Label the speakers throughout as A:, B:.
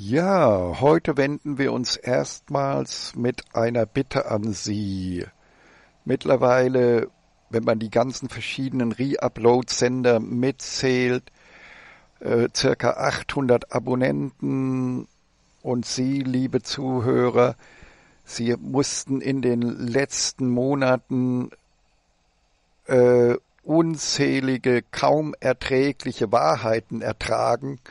A: Ja, heute wenden wir uns erstmals mit einer Bitte an Sie. Mittlerweile, wenn man die ganzen verschiedenen Re-Upload-Sender mitzählt, äh, circa 800 Abonnenten und Sie, liebe Zuhörer, Sie mussten in den letzten Monaten äh, unzählige, kaum erträgliche Wahrheiten ertragen –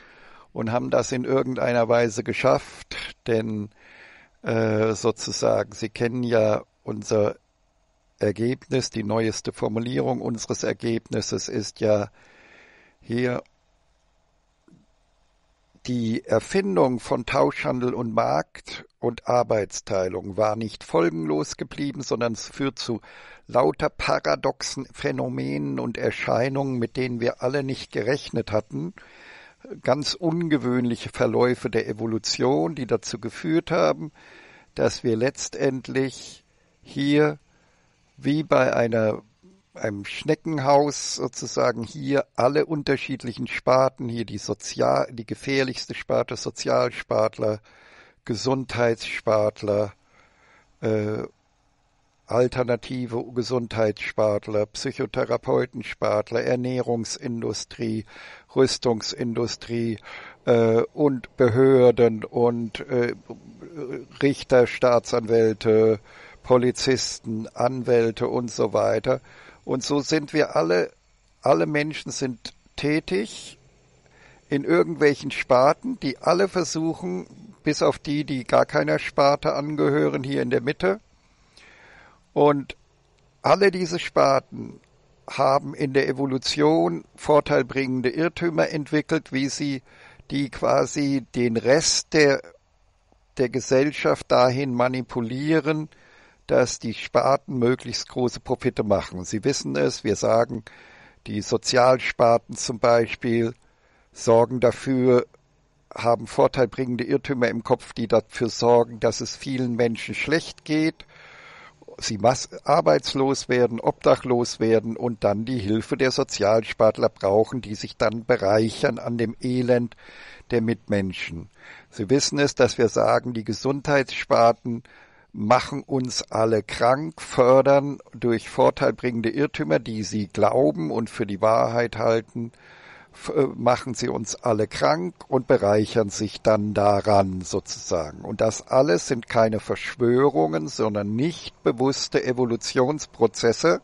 A: und haben das in irgendeiner Weise geschafft, denn äh, sozusagen, Sie kennen ja unser Ergebnis, die neueste Formulierung unseres Ergebnisses ist ja hier die Erfindung von Tauschhandel und Markt und Arbeitsteilung war nicht folgenlos geblieben, sondern es führt zu lauter paradoxen Phänomenen und Erscheinungen, mit denen wir alle nicht gerechnet hatten ganz ungewöhnliche Verläufe der Evolution, die dazu geführt haben, dass wir letztendlich hier wie bei einer, einem Schneckenhaus sozusagen hier alle unterschiedlichen Sparten, hier die sozial, die gefährlichste Sparte, Sozialspartler, Gesundheitsspartler äh, alternative Gesundheitsspartler, Psychotherapeutenspartler, Ernährungsindustrie, Rüstungsindustrie äh, und Behörden und äh, Richter, Staatsanwälte, Polizisten, Anwälte und so weiter. Und so sind wir alle, alle Menschen sind tätig in irgendwelchen Sparten, die alle versuchen, bis auf die, die gar keiner Sparte angehören, hier in der Mitte, und alle diese Sparten haben in der Evolution vorteilbringende Irrtümer entwickelt, wie sie die quasi den Rest der, der Gesellschaft dahin manipulieren, dass die Sparten möglichst große Profite machen. Sie wissen es, wir sagen, die Sozialsparten zum Beispiel sorgen dafür, haben vorteilbringende Irrtümer im Kopf, die dafür sorgen, dass es vielen Menschen schlecht geht sie arbeitslos werden, obdachlos werden und dann die Hilfe der Sozialspartler brauchen, die sich dann bereichern an dem Elend der Mitmenschen. Sie wissen es, dass wir sagen, die Gesundheitssparten machen uns alle krank, fördern durch vorteilbringende Irrtümer, die sie glauben und für die Wahrheit halten, äh, machen sie uns alle krank und bereichern sich dann daran sozusagen. Und das alles sind keine Verschwörungen, sondern nicht bewusste Evolutionsprozesse,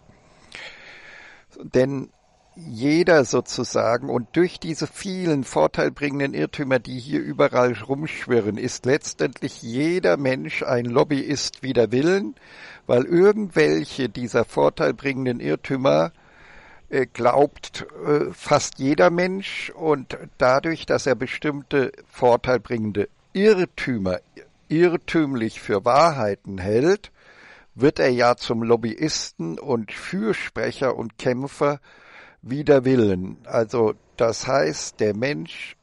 A: denn jeder sozusagen und durch diese vielen vorteilbringenden Irrtümer, die hier überall rumschwirren, ist letztendlich jeder Mensch ein Lobbyist wider Willen, weil irgendwelche dieser vorteilbringenden Irrtümer äh, glaubt äh, fast jeder Mensch und dadurch, dass er bestimmte vorteilbringende Irrtümer irrtümlich für Wahrheiten hält, wird er ja zum Lobbyisten und Fürsprecher und Kämpfer wider Willen. Also das heißt, der Mensch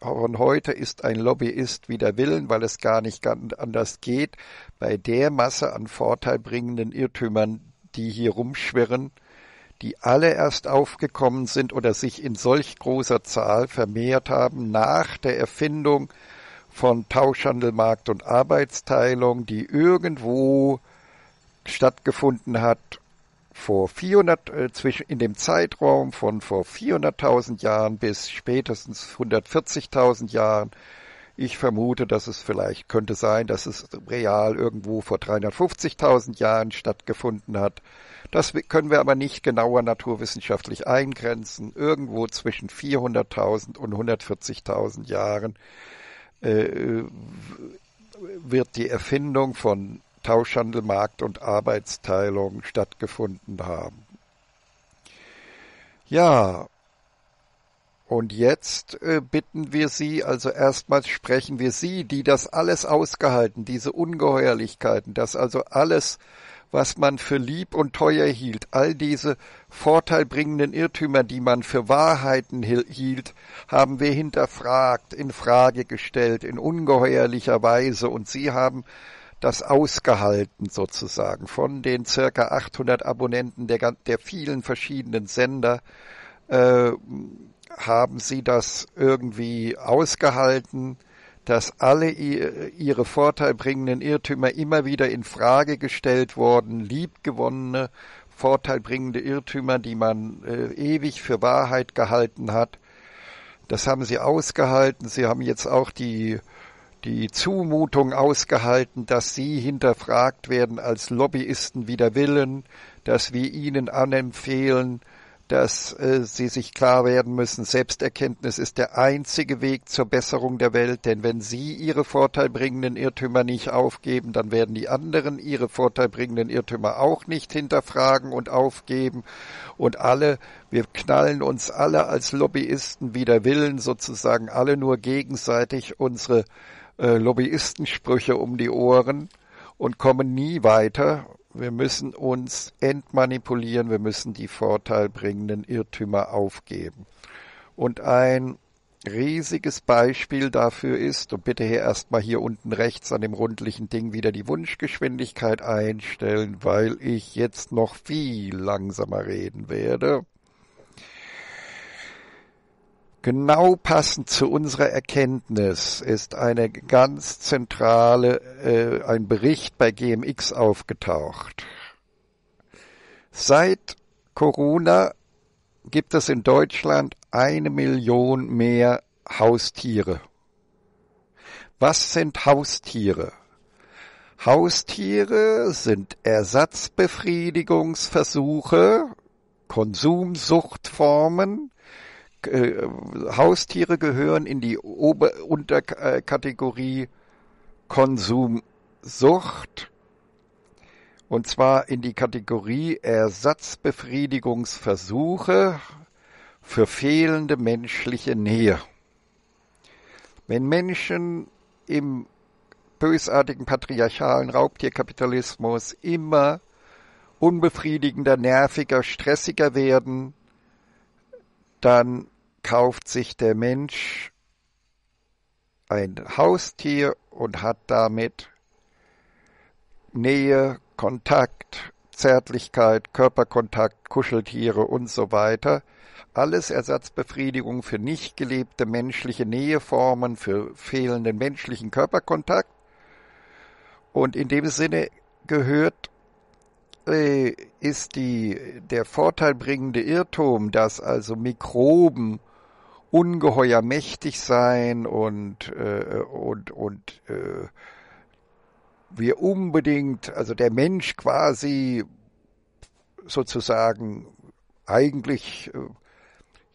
A: von heute ist ein Lobbyist wider Willen, weil es gar nicht anders geht, bei der Masse an vorteilbringenden Irrtümern, die hier rumschwirren, die alle erst aufgekommen sind oder sich in solch großer Zahl vermehrt haben nach der Erfindung von Tauschhandel, Markt und Arbeitsteilung, die irgendwo stattgefunden hat vor 400 äh, zwischen in dem Zeitraum von vor 400.000 Jahren bis spätestens 140.000 Jahren. Ich vermute, dass es vielleicht könnte sein, dass es real irgendwo vor 350.000 Jahren stattgefunden hat. Das können wir aber nicht genauer naturwissenschaftlich eingrenzen. Irgendwo zwischen 400.000 und 140.000 Jahren äh, wird die Erfindung von Tauschhandel, Markt und Arbeitsteilung stattgefunden haben. Ja, und jetzt äh, bitten wir Sie, also erstmals sprechen wir Sie, die das alles ausgehalten, diese Ungeheuerlichkeiten, das also alles was man für lieb und teuer hielt, all diese vorteilbringenden Irrtümer, die man für Wahrheiten hielt, haben wir hinterfragt, in Frage gestellt, in ungeheuerlicher Weise, und sie haben das ausgehalten sozusagen von den circa 800 Abonnenten der, der vielen verschiedenen Sender äh, haben sie das irgendwie ausgehalten dass alle ihre vorteilbringenden Irrtümer immer wieder in Frage gestellt wurden, liebgewonnene vorteilbringende Irrtümer, die man äh, ewig für Wahrheit gehalten hat. Das haben sie ausgehalten. Sie haben jetzt auch die, die Zumutung ausgehalten, dass sie hinterfragt werden als Lobbyisten wider Willen, dass wir ihnen anempfehlen, dass äh, sie sich klar werden müssen, Selbsterkenntnis ist der einzige Weg zur Besserung der Welt, denn wenn sie ihre vorteilbringenden Irrtümer nicht aufgeben, dann werden die anderen ihre vorteilbringenden Irrtümer auch nicht hinterfragen und aufgeben und alle, wir knallen uns alle als Lobbyisten wider Willen sozusagen alle nur gegenseitig unsere äh, Lobbyistensprüche um die Ohren und kommen nie weiter wir müssen uns entmanipulieren, wir müssen die vorteilbringenden Irrtümer aufgeben. Und ein riesiges Beispiel dafür ist, und bitte hier erstmal hier unten rechts an dem rundlichen Ding wieder die Wunschgeschwindigkeit einstellen, weil ich jetzt noch viel langsamer reden werde. Genau passend zu unserer Erkenntnis ist eine ganz zentrale, äh, ein Bericht bei GMX aufgetaucht. Seit Corona gibt es in Deutschland eine Million mehr Haustiere. Was sind Haustiere? Haustiere sind Ersatzbefriedigungsversuche, Konsumsuchtformen äh, Haustiere gehören in die Ober Unterkategorie Konsumsucht. Und zwar in die Kategorie Ersatzbefriedigungsversuche für fehlende menschliche Nähe. Wenn Menschen im bösartigen patriarchalen Raubtierkapitalismus immer unbefriedigender, nerviger, stressiger werden, dann kauft sich der Mensch ein Haustier und hat damit Nähe, Kontakt, Zärtlichkeit, Körperkontakt, Kuscheltiere und so weiter. Alles Ersatzbefriedigung für nicht gelebte menschliche Näheformen, für fehlenden menschlichen Körperkontakt. Und in dem Sinne gehört äh, ist die, der vorteilbringende Irrtum, dass also Mikroben ungeheuer mächtig sein und, äh, und, und äh, wir unbedingt, also der Mensch quasi sozusagen eigentlich äh,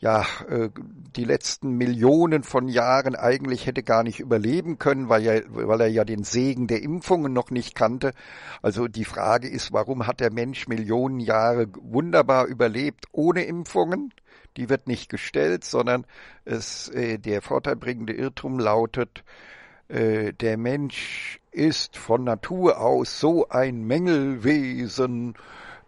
A: ja, äh, die letzten Millionen von Jahren eigentlich hätte gar nicht überleben können, weil er, weil er ja den Segen der Impfungen noch nicht kannte. Also die Frage ist, warum hat der Mensch Millionen Jahre wunderbar überlebt ohne Impfungen? Die wird nicht gestellt, sondern es, äh, der vorteilbringende Irrtum lautet, äh, der Mensch ist von Natur aus so ein Mängelwesen,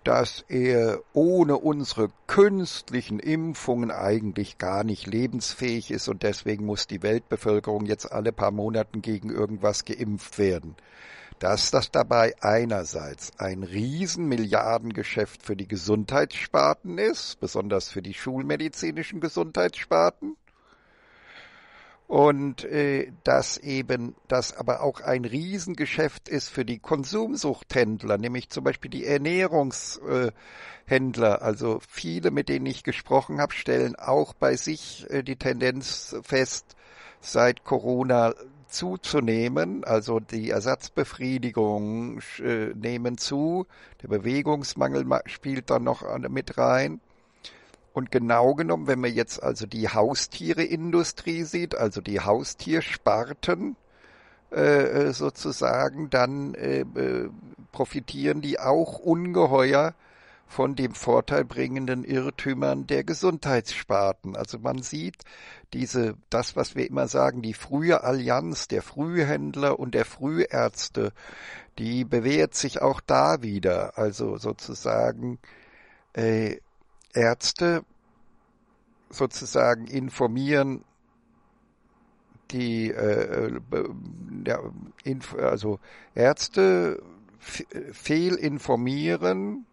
A: dass er ohne unsere künstlichen Impfungen eigentlich gar nicht lebensfähig ist und deswegen muss die Weltbevölkerung jetzt alle paar Monaten gegen irgendwas geimpft werden. Dass das dabei einerseits ein Riesenmilliardengeschäft für die Gesundheitssparten ist, besonders für die schulmedizinischen Gesundheitssparten, und äh, dass eben das aber auch ein Riesengeschäft ist für die Konsumsuchthändler, nämlich zum Beispiel die Ernährungshändler. Äh, also viele, mit denen ich gesprochen habe, stellen auch bei sich äh, die Tendenz fest, seit Corona zuzunehmen, also die Ersatzbefriedigung äh, nehmen zu, der Bewegungsmangel spielt dann noch äh, mit rein und genau genommen, wenn man jetzt also die Haustiereindustrie sieht, also die Haustiersparten äh, äh sozusagen, dann äh, äh, profitieren die auch ungeheuer von dem vorteilbringenden Irrtümern der Gesundheitssparten. Also man sieht diese, das, was wir immer sagen, die frühe Allianz der Frühhändler und der Frühärzte, die bewährt sich auch da wieder. Also sozusagen äh, Ärzte sozusagen informieren die äh, äh ja, also Ärzte fehlinformieren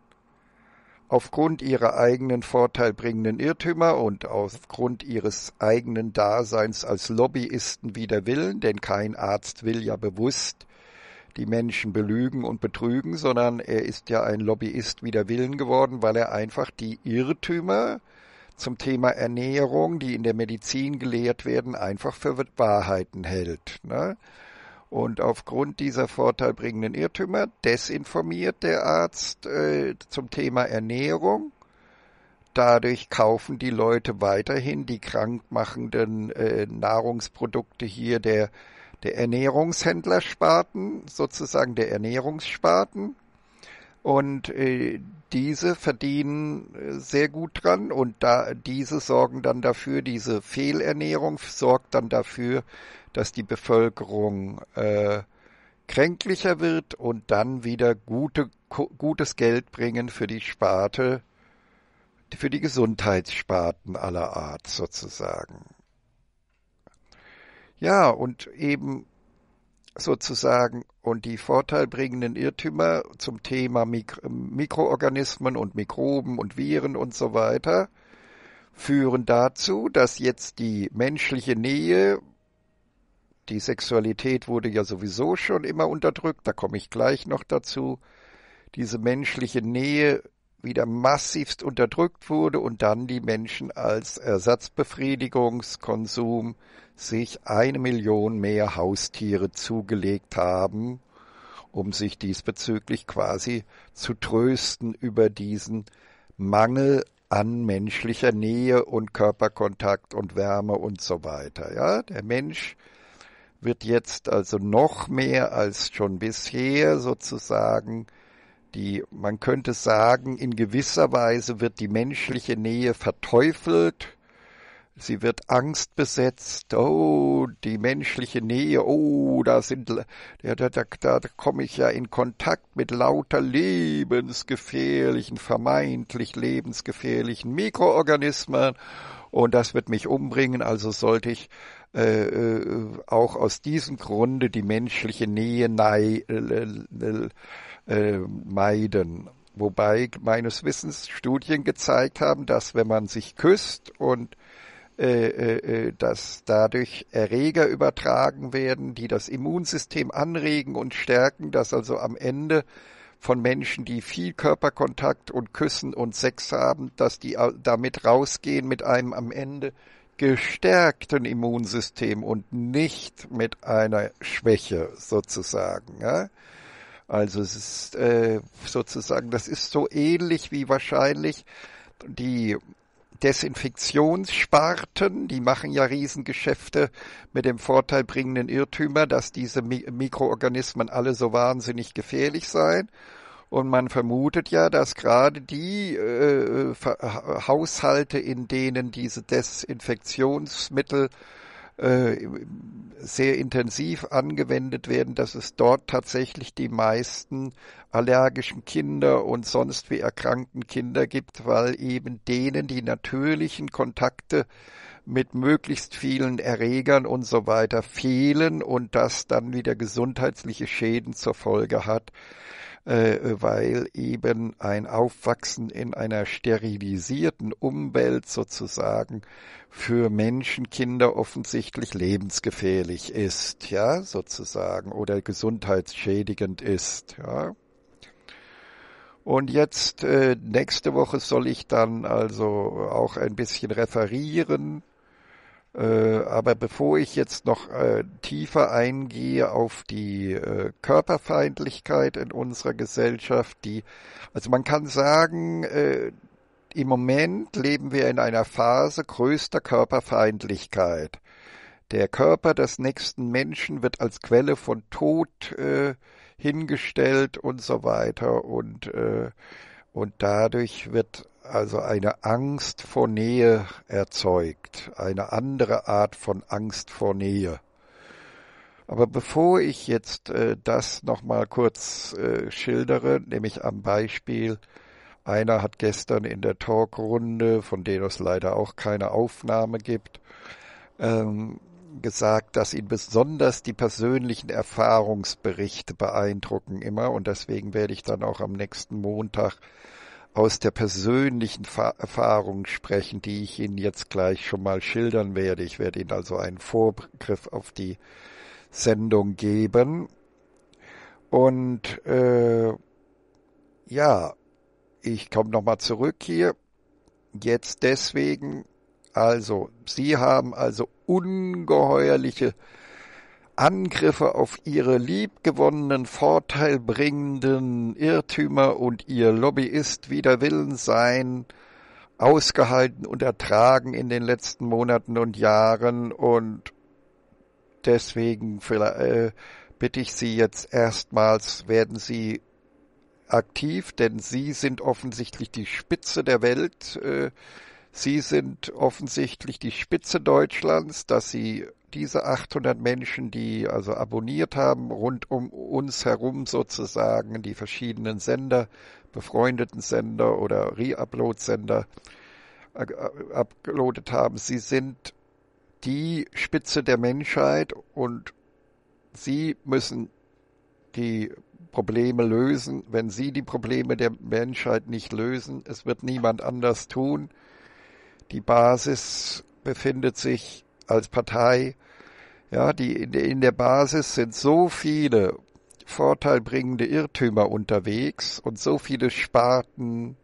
A: aufgrund ihrer eigenen vorteilbringenden Irrtümer und aufgrund ihres eigenen Daseins als Lobbyisten wider Willen, denn kein Arzt will ja bewusst die Menschen belügen und betrügen, sondern er ist ja ein Lobbyist wider Willen geworden, weil er einfach die Irrtümer zum Thema Ernährung, die in der Medizin gelehrt werden, einfach für Wahrheiten hält. Ne? Und aufgrund dieser vorteilbringenden Irrtümer desinformiert der Arzt äh, zum Thema Ernährung. Dadurch kaufen die Leute weiterhin die krankmachenden äh, Nahrungsprodukte hier der der Ernährungshändlersparten, sozusagen der Ernährungssparten. Und äh, diese verdienen äh, sehr gut dran und da, diese sorgen dann dafür, diese Fehlernährung sorgt dann dafür, dass die Bevölkerung äh, kränklicher wird und dann wieder gute, gutes Geld bringen für die Sparte, für die Gesundheitssparten aller Art sozusagen. Ja, und eben sozusagen und die vorteilbringenden Irrtümer zum Thema Mik Mikroorganismen und Mikroben und Viren und so weiter führen dazu, dass jetzt die menschliche Nähe, die Sexualität wurde ja sowieso schon immer unterdrückt, da komme ich gleich noch dazu, diese menschliche Nähe wieder massivst unterdrückt wurde und dann die Menschen als Ersatzbefriedigungskonsum sich eine Million mehr Haustiere zugelegt haben, um sich diesbezüglich quasi zu trösten über diesen Mangel an menschlicher Nähe und Körperkontakt und Wärme und so weiter. Ja, der Mensch wird jetzt also noch mehr als schon bisher sozusagen die, man könnte sagen, in gewisser Weise wird die menschliche Nähe verteufelt. Sie wird Angst besetzt. Oh, die menschliche Nähe. Oh, da sind, da, da, da, da komme ich ja in Kontakt mit lauter lebensgefährlichen, vermeintlich lebensgefährlichen Mikroorganismen. Und das wird mich umbringen. Also sollte ich äh, äh auch aus diesem Grunde die menschliche Nähe nei, äh, äh, meiden. Wobei meines Wissens Studien gezeigt haben, dass wenn man sich küsst und äh, äh, äh, dass dadurch Erreger übertragen werden, die das Immunsystem anregen und stärken, dass also am Ende von Menschen, die viel Körperkontakt und Küssen und Sex haben, dass die damit rausgehen mit einem am Ende gestärkten Immunsystem und nicht mit einer Schwäche sozusagen. Ja? Also es ist äh, sozusagen, das ist so ähnlich wie wahrscheinlich die Desinfektionssparten, die machen ja Riesengeschäfte mit dem vorteilbringenden Irrtümer, dass diese Mikroorganismen alle so wahnsinnig gefährlich seien. Und man vermutet ja, dass gerade die äh, äh Haushalte, in denen diese Desinfektionsmittel äh, sehr intensiv angewendet werden, dass es dort tatsächlich die meisten allergischen Kinder und sonst wie erkrankten Kinder gibt, weil eben denen die natürlichen Kontakte mit möglichst vielen Erregern und so weiter fehlen und das dann wieder gesundheitliche Schäden zur Folge hat. Äh, weil eben ein Aufwachsen in einer sterilisierten Umwelt sozusagen für Menschenkinder offensichtlich lebensgefährlich ist, ja, sozusagen, oder gesundheitsschädigend ist, ja. Und jetzt äh, nächste Woche soll ich dann also auch ein bisschen referieren äh, aber bevor ich jetzt noch äh, tiefer eingehe auf die äh, Körperfeindlichkeit in unserer Gesellschaft, die, also man kann sagen, im Moment leben wir in einer Phase größter Körperfeindlichkeit. Der Körper des nächsten Menschen wird als Quelle von Tod äh, hingestellt und so weiter. Und äh, und dadurch wird also eine Angst vor Nähe erzeugt, eine andere Art von Angst vor Nähe. Aber bevor ich jetzt äh, das nochmal kurz äh, schildere, nämlich am Beispiel, einer hat gestern in der Talkrunde, von denen es leider auch keine Aufnahme gibt, ähm, gesagt, dass ihn besonders die persönlichen Erfahrungsberichte beeindrucken immer und deswegen werde ich dann auch am nächsten Montag aus der persönlichen Erfahrung sprechen, die ich Ihnen jetzt gleich schon mal schildern werde. Ich werde Ihnen also einen Vorgriff auf die Sendung geben. Und äh, ja, ich komme nochmal zurück hier. Jetzt deswegen, also, sie haben also ungeheuerliche Angriffe auf ihre liebgewonnenen, vorteilbringenden Irrtümer und ihr Lobbyist wider Willen sein ausgehalten und ertragen in den letzten Monaten und Jahren und deswegen äh, bitte ich Sie jetzt erstmals, werden Sie aktiv, denn Sie sind offensichtlich die Spitze der Welt. Äh, Sie sind offensichtlich die Spitze Deutschlands, dass Sie diese 800 Menschen, die also abonniert haben, rund um uns herum sozusagen die verschiedenen Sender, befreundeten Sender oder Reupload-Sender abgeloadet äh, haben. Sie sind die Spitze der Menschheit und sie müssen die Probleme lösen. Wenn sie die Probleme der Menschheit nicht lösen, es wird niemand anders tun, die Basis befindet sich als Partei, ja, die in der Basis sind so viele vorteilbringende Irrtümer unterwegs und so viele Sparten,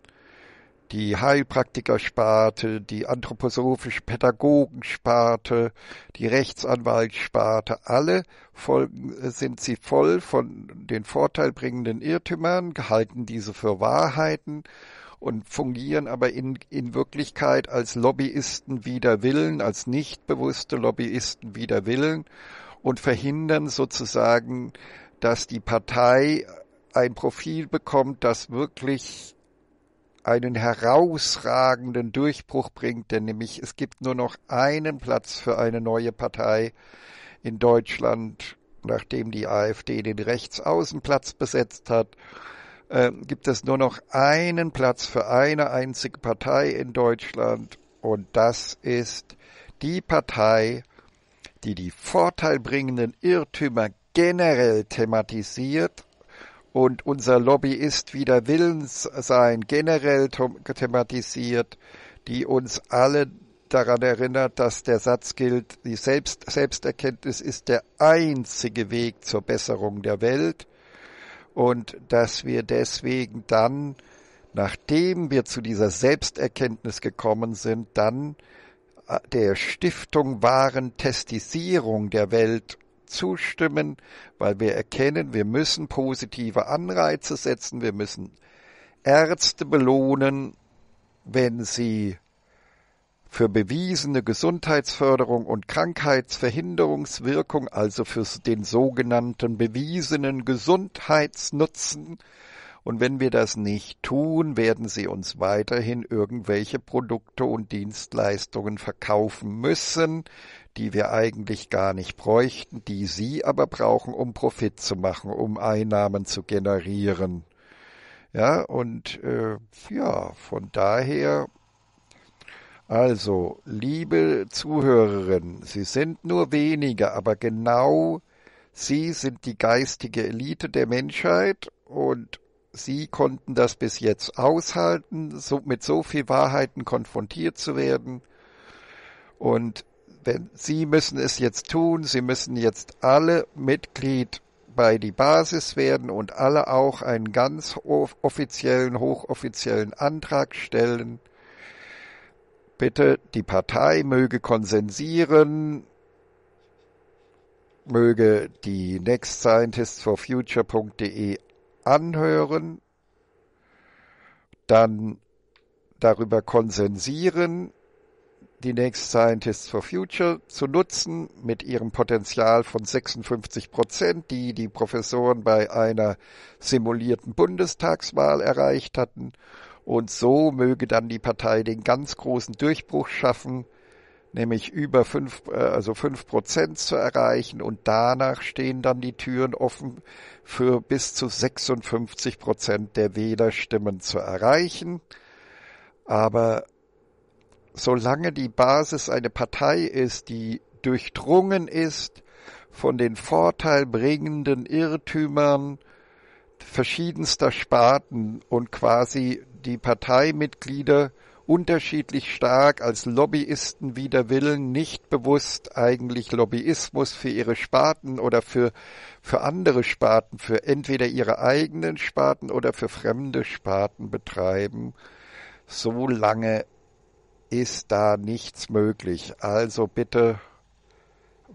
A: die Heilpraktikersparte, die anthroposophisch-Pädagogensparte, die Rechtsanwaltsparte, alle folgen, sind sie voll von den vorteilbringenden Irrtümern, halten diese für Wahrheiten und fungieren aber in, in Wirklichkeit als Lobbyisten wider Willen, als nicht bewusste Lobbyisten wider Willen und verhindern sozusagen, dass die Partei ein Profil bekommt, das wirklich einen herausragenden Durchbruch bringt, denn nämlich es gibt nur noch einen Platz für eine neue Partei in Deutschland, nachdem die AfD den Rechtsaußenplatz besetzt hat äh, gibt es nur noch einen Platz für eine einzige Partei in Deutschland und das ist die Partei, die die vorteilbringenden Irrtümer generell thematisiert und unser Lobbyist wieder willens sein generell thematisiert, die uns alle daran erinnert, dass der Satz gilt, die Selbst Selbsterkenntnis ist der einzige Weg zur Besserung der Welt und dass wir deswegen dann, nachdem wir zu dieser Selbsterkenntnis gekommen sind, dann äh, der Stiftung wahren Testisierung der Welt zustimmen, weil wir erkennen, wir müssen positive Anreize setzen, wir müssen Ärzte belohnen, wenn sie für bewiesene Gesundheitsförderung und Krankheitsverhinderungswirkung, also für den sogenannten bewiesenen Gesundheitsnutzen. Und wenn wir das nicht tun, werden sie uns weiterhin irgendwelche Produkte und Dienstleistungen verkaufen müssen, die wir eigentlich gar nicht bräuchten, die sie aber brauchen, um Profit zu machen, um Einnahmen zu generieren. Ja, und äh, ja, von daher also, liebe Zuhörerinnen, Sie sind nur wenige, aber genau Sie sind die geistige Elite der Menschheit und Sie konnten das bis jetzt aushalten, so, mit so viel Wahrheiten konfrontiert zu werden. Und wenn, Sie müssen es jetzt tun, Sie müssen jetzt alle Mitglied bei die Basis werden und alle auch einen ganz offiziellen, hochoffiziellen Antrag stellen – bitte, die Partei möge konsensieren, möge die nextscientistsforfuture.de anhören, dann darüber konsensieren, die Next Scientists for Future zu nutzen mit ihrem Potenzial von 56 Prozent, die die Professoren bei einer simulierten Bundestagswahl erreicht hatten und so möge dann die Partei den ganz großen Durchbruch schaffen, nämlich über fünf, äh, also fünf Prozent zu erreichen. Und danach stehen dann die Türen offen für bis zu 56 Prozent der Wählerstimmen zu erreichen. Aber solange die Basis eine Partei ist, die durchdrungen ist von den vorteilbringenden Irrtümern verschiedenster Sparten und quasi die Parteimitglieder unterschiedlich stark als Lobbyisten wider Willen nicht bewusst eigentlich Lobbyismus für ihre Sparten oder für, für andere Sparten, für entweder ihre eigenen Sparten oder für fremde Sparten betreiben, so lange ist da nichts möglich. Also bitte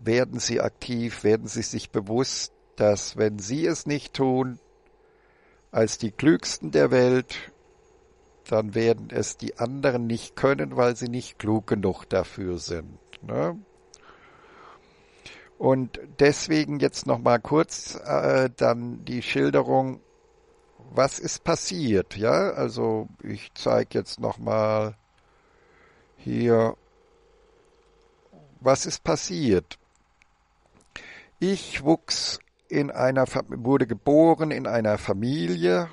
A: werden Sie aktiv, werden Sie sich bewusst, dass wenn Sie es nicht tun, als die Klügsten der Welt dann werden es die anderen nicht können, weil sie nicht klug genug dafür sind. Ne? Und deswegen jetzt nochmal kurz äh, dann die Schilderung, was ist passiert. Ja, also ich zeige jetzt nochmal hier, was ist passiert. Ich wuchs in einer, wurde geboren in einer Familie,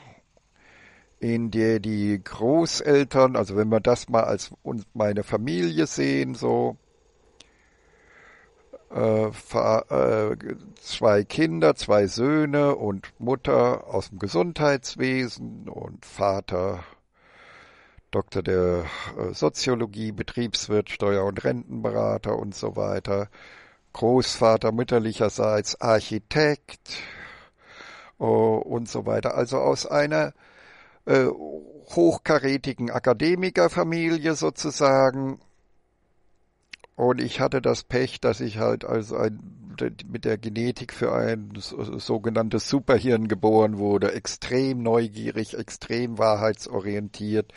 A: in der die Großeltern, also wenn wir das mal als meine Familie sehen, so äh, äh, zwei Kinder, zwei Söhne und Mutter aus dem Gesundheitswesen und Vater Doktor der äh, Soziologie, Betriebswirt, Steuer- und Rentenberater und so weiter, Großvater mütterlicherseits Architekt äh, und so weiter. Also aus einer äh, hochkarätigen Akademikerfamilie sozusagen. Und ich hatte das Pech, dass ich halt als ein, mit der Genetik für ein sogenanntes Superhirn geboren wurde. Extrem neugierig, extrem wahrheitsorientiert,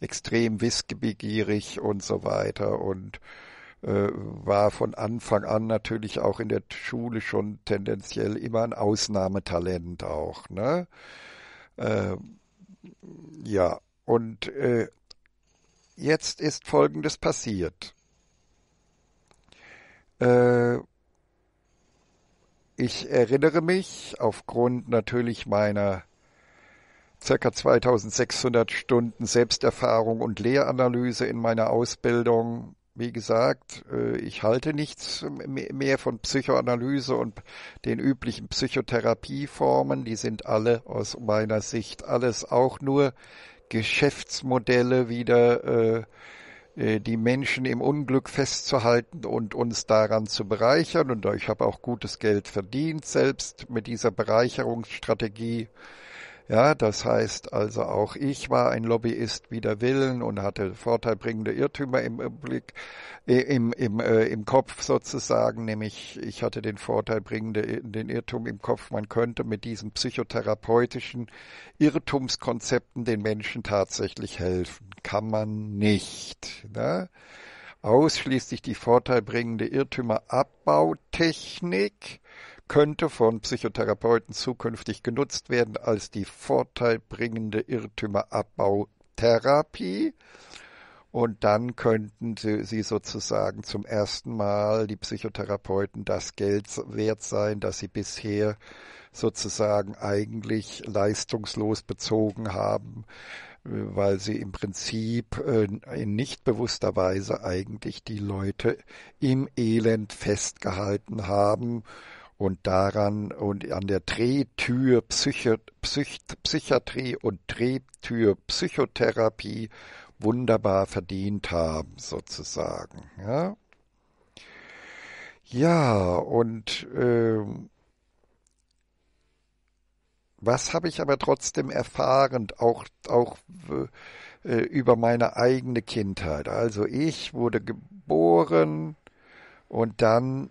A: extrem wissbegierig und so weiter. Und äh, war von Anfang an natürlich auch in der Schule schon tendenziell immer ein Ausnahmetalent auch. Ne? Ähm, ja, und äh, jetzt ist Folgendes passiert. Äh, ich erinnere mich aufgrund natürlich meiner ca. 2600 Stunden Selbsterfahrung und Lehranalyse in meiner Ausbildung wie gesagt, äh, ich halte nichts mehr von Psychoanalyse und den üblichen Psychotherapieformen. Die sind alle aus meiner Sicht alles auch nur Geschäftsmodelle wieder, äh, äh, die Menschen im Unglück festzuhalten und uns daran zu bereichern. Und ich habe auch gutes Geld verdient, selbst mit dieser Bereicherungsstrategie. Ja, das heißt also auch ich war ein Lobbyist wider Willen und hatte vorteilbringende Irrtümer im Blick, äh, im, im, äh, im Kopf sozusagen, nämlich ich hatte den vorteilbringende, den Irrtum im Kopf, man könnte mit diesen psychotherapeutischen Irrtumskonzepten den Menschen tatsächlich helfen. Kann man nicht. Ne? Ausschließlich die vorteilbringende Irrtümerabbautechnik könnte von Psychotherapeuten zukünftig genutzt werden als die vorteilbringende Irrtümerabbautherapie. Und dann könnten sie sozusagen zum ersten Mal, die Psychotherapeuten, das Geld wert sein, das sie bisher sozusagen eigentlich leistungslos bezogen haben, weil sie im Prinzip äh, in nicht bewusster Weise eigentlich die Leute im Elend festgehalten haben und daran und an der Drehtür Psychi Psych Psychiatrie und Drehtür Psychotherapie wunderbar verdient haben, sozusagen. Ja, ja und äh, was habe ich aber trotzdem erfahren, auch, auch äh, über meine eigene Kindheit? Also ich wurde geboren und dann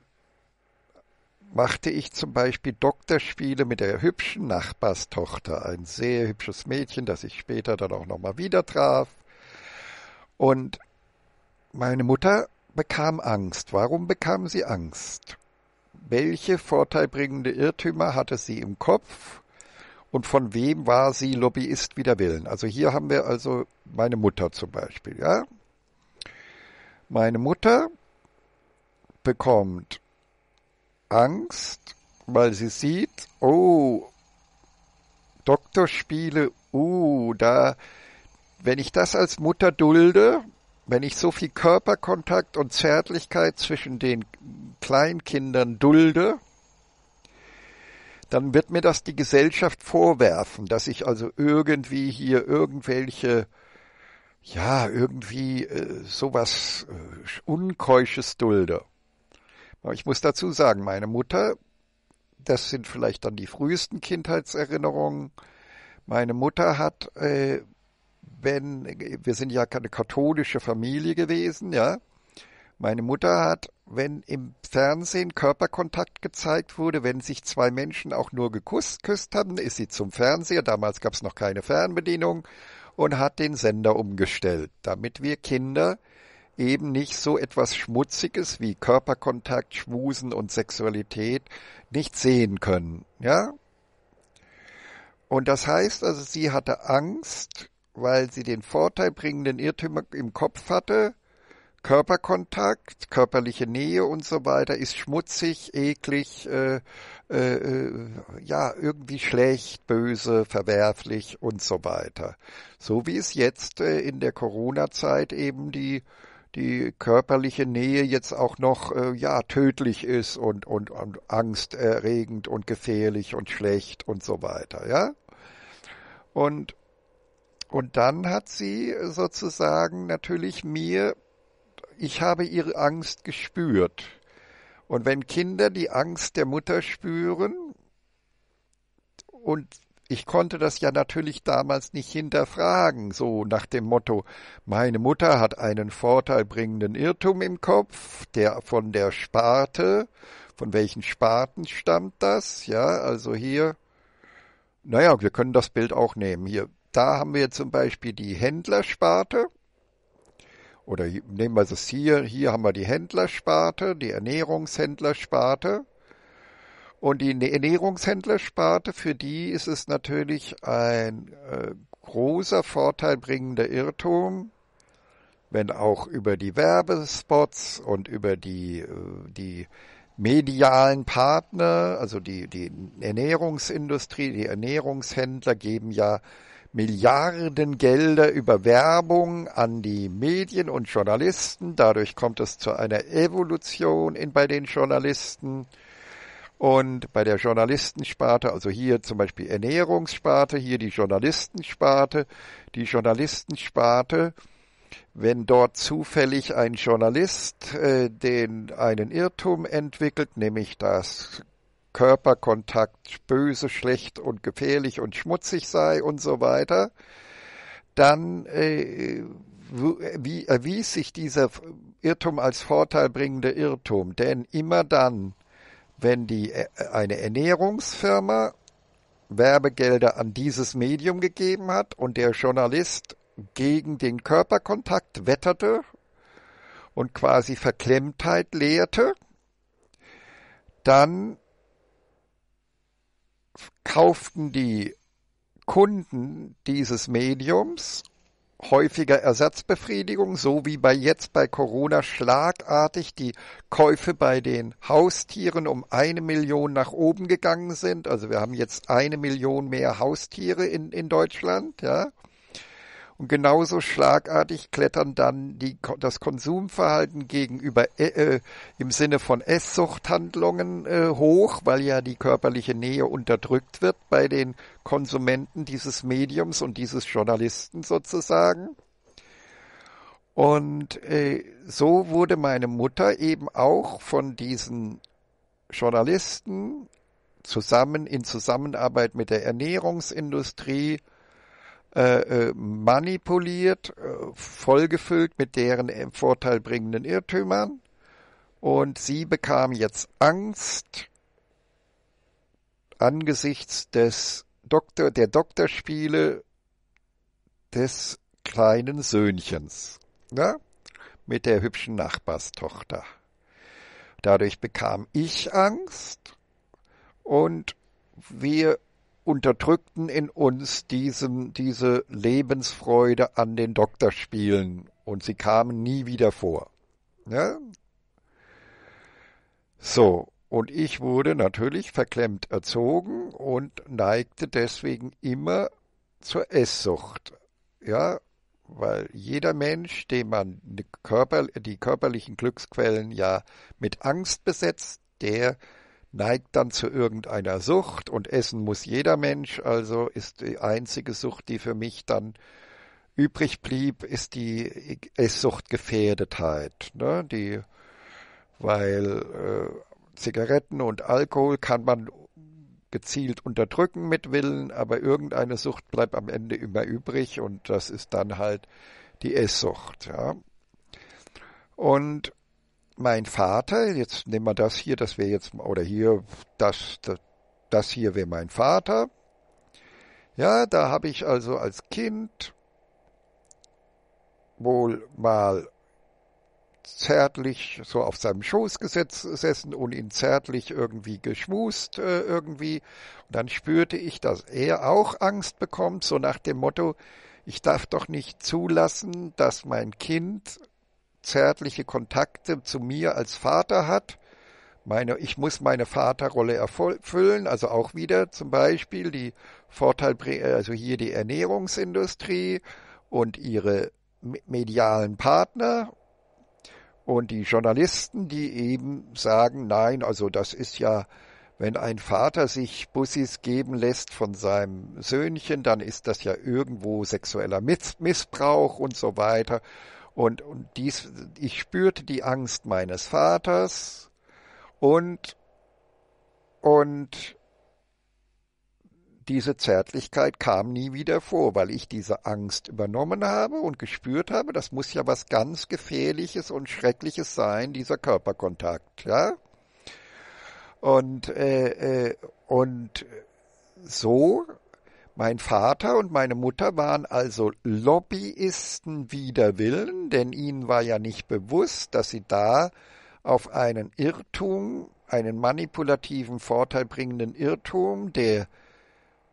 A: machte ich zum Beispiel Doktorspiele mit der hübschen Nachbarstochter, ein sehr hübsches Mädchen, das ich später dann auch nochmal wieder traf. Und meine Mutter bekam Angst. Warum bekam sie Angst? Welche vorteilbringende Irrtümer hatte sie im Kopf? Und von wem war sie Lobbyist wider Willen? Also hier haben wir also meine Mutter zum Beispiel, ja? Meine Mutter bekommt Angst, weil sie sieht, oh, Doktorspiele, uh, da, wenn ich das als Mutter dulde, wenn ich so viel Körperkontakt und Zärtlichkeit zwischen den Kleinkindern dulde, dann wird mir das die Gesellschaft vorwerfen, dass ich also irgendwie hier irgendwelche, ja, irgendwie äh, sowas äh, Unkeusches dulde. Ich muss dazu sagen, meine Mutter, das sind vielleicht dann die frühesten Kindheitserinnerungen. Meine Mutter hat, äh, wenn, wir sind ja keine katholische Familie gewesen, ja. Meine Mutter hat, wenn im Fernsehen Körperkontakt gezeigt wurde, wenn sich zwei Menschen auch nur geküsst küsst haben, ist sie zum Fernseher, damals gab es noch keine Fernbedienung, und hat den Sender umgestellt, damit wir Kinder eben nicht so etwas Schmutziges wie Körperkontakt, Schmusen und Sexualität nicht sehen können, ja? Und das heißt also, sie hatte Angst, weil sie den vorteilbringenden Irrtümer im Kopf hatte, Körperkontakt, körperliche Nähe und so weiter ist schmutzig, eklig, äh, äh, äh ja, irgendwie schlecht, böse, verwerflich und so weiter. So wie es jetzt äh, in der Corona-Zeit eben die die körperliche Nähe jetzt auch noch äh, ja tödlich ist und und, und angsterregend und gefährlich und schlecht und so weiter, ja? Und und dann hat sie sozusagen natürlich mir ich habe ihre Angst gespürt. Und wenn Kinder die Angst der Mutter spüren und ich konnte das ja natürlich damals nicht hinterfragen, so nach dem Motto, meine Mutter hat einen vorteilbringenden Irrtum im Kopf, der von der Sparte, von welchen Sparten stammt das? Ja, also hier, naja, wir können das Bild auch nehmen. Hier, da haben wir zum Beispiel die Händlersparte. Oder nehmen wir es hier, hier haben wir die Händlersparte, die Ernährungshändlersparte. Und die Ernährungshändlersparte, für die ist es natürlich ein äh, großer vorteilbringender Irrtum, wenn auch über die Werbespots und über die, äh, die medialen Partner, also die, die Ernährungsindustrie, die Ernährungshändler geben ja Milliarden Gelder über Werbung an die Medien und Journalisten. Dadurch kommt es zu einer Evolution in, bei den Journalisten. Und bei der Journalistensparte, also hier zum Beispiel Ernährungssparte, hier die Journalistensparte, die Journalistensparte, wenn dort zufällig ein Journalist äh, den einen Irrtum entwickelt, nämlich dass Körperkontakt böse, schlecht und gefährlich und schmutzig sei und so weiter, dann äh, wie erwies sich dieser Irrtum als vorteilbringender Irrtum, denn immer dann, wenn die, äh, eine Ernährungsfirma Werbegelder an dieses Medium gegeben hat und der Journalist gegen den Körperkontakt wetterte und quasi Verklemmtheit lehrte, dann kauften die Kunden dieses Mediums häufiger Ersatzbefriedigung, so wie bei jetzt bei Corona schlagartig die Käufe bei den Haustieren um eine Million nach oben gegangen sind. Also wir haben jetzt eine Million mehr Haustiere in, in Deutschland, ja. Und genauso schlagartig klettern dann die, das Konsumverhalten gegenüber äh, äh, im Sinne von Esssuchthandlungen äh, hoch, weil ja die körperliche Nähe unterdrückt wird bei den Konsumenten dieses Mediums und dieses Journalisten sozusagen. Und äh, so wurde meine Mutter eben auch von diesen Journalisten zusammen in Zusammenarbeit mit der Ernährungsindustrie äh, äh, manipuliert, äh, vollgefüllt mit deren vorteilbringenden Irrtümern. Und sie bekam jetzt Angst angesichts des Doktor, der Doktorspiele des kleinen Söhnchens ne? mit der hübschen Nachbarstochter. Dadurch bekam ich Angst und wir unterdrückten in uns diesen, diese Lebensfreude an den Doktorspielen und sie kamen nie wieder vor. Ja? Ne? So, und ich wurde natürlich verklemmt erzogen und neigte deswegen immer zur Esssucht. Ja, weil jeder Mensch, dem man die, Körper, die körperlichen Glücksquellen ja mit Angst besetzt, der neigt dann zu irgendeiner Sucht und essen muss jeder Mensch, also ist die einzige Sucht, die für mich dann übrig blieb, ist die Esssuchtgefährdetheit. Ne? Die, weil äh, Zigaretten und Alkohol kann man gezielt unterdrücken mit Willen, aber irgendeine Sucht bleibt am Ende immer übrig und das ist dann halt die Esssucht. Ja? Und mein Vater, jetzt nehmen wir das hier, das wäre jetzt, oder hier, das, das, das hier wäre mein Vater. Ja, da habe ich also als Kind wohl mal zärtlich so auf seinem Schoß gesessen und ihn zärtlich irgendwie geschmust äh, irgendwie. Und dann spürte ich, dass er auch Angst bekommt, so nach dem Motto, ich darf doch nicht zulassen, dass mein Kind zärtliche Kontakte zu mir als Vater hat. Meine, ich muss meine Vaterrolle erfüllen, also auch wieder zum Beispiel die Vorteil, also hier die Ernährungsindustrie und ihre medialen Partner und die Journalisten, die eben sagen, nein, also das ist ja, wenn ein Vater sich Bussis geben lässt von seinem Söhnchen, dann ist das ja irgendwo sexueller Missbrauch und so weiter. Und, und dies, ich spürte die Angst meines Vaters und, und diese Zärtlichkeit kam nie wieder vor, weil ich diese Angst übernommen habe und gespürt habe, das muss ja was ganz Gefährliches und Schreckliches sein, dieser Körperkontakt, ja. Und, äh, äh, und so mein Vater und meine Mutter waren also Lobbyisten wider Willen, denn ihnen war ja nicht bewusst, dass sie da auf einen Irrtum, einen manipulativen, vorteilbringenden Irrtum der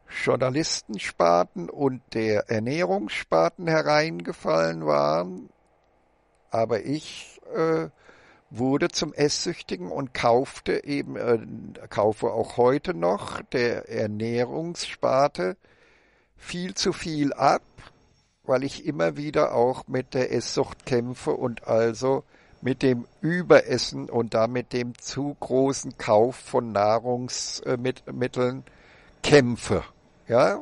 A: Journalistensparten und der Ernährungssparten hereingefallen waren. Aber ich äh, wurde zum Esssüchtigen und kaufte eben, äh, kaufe auch heute noch der Ernährungssparte viel zu viel ab, weil ich immer wieder auch mit der Esssucht kämpfe und also mit dem Überessen und damit dem zu großen Kauf von Nahrungsmitteln kämpfe. Ja?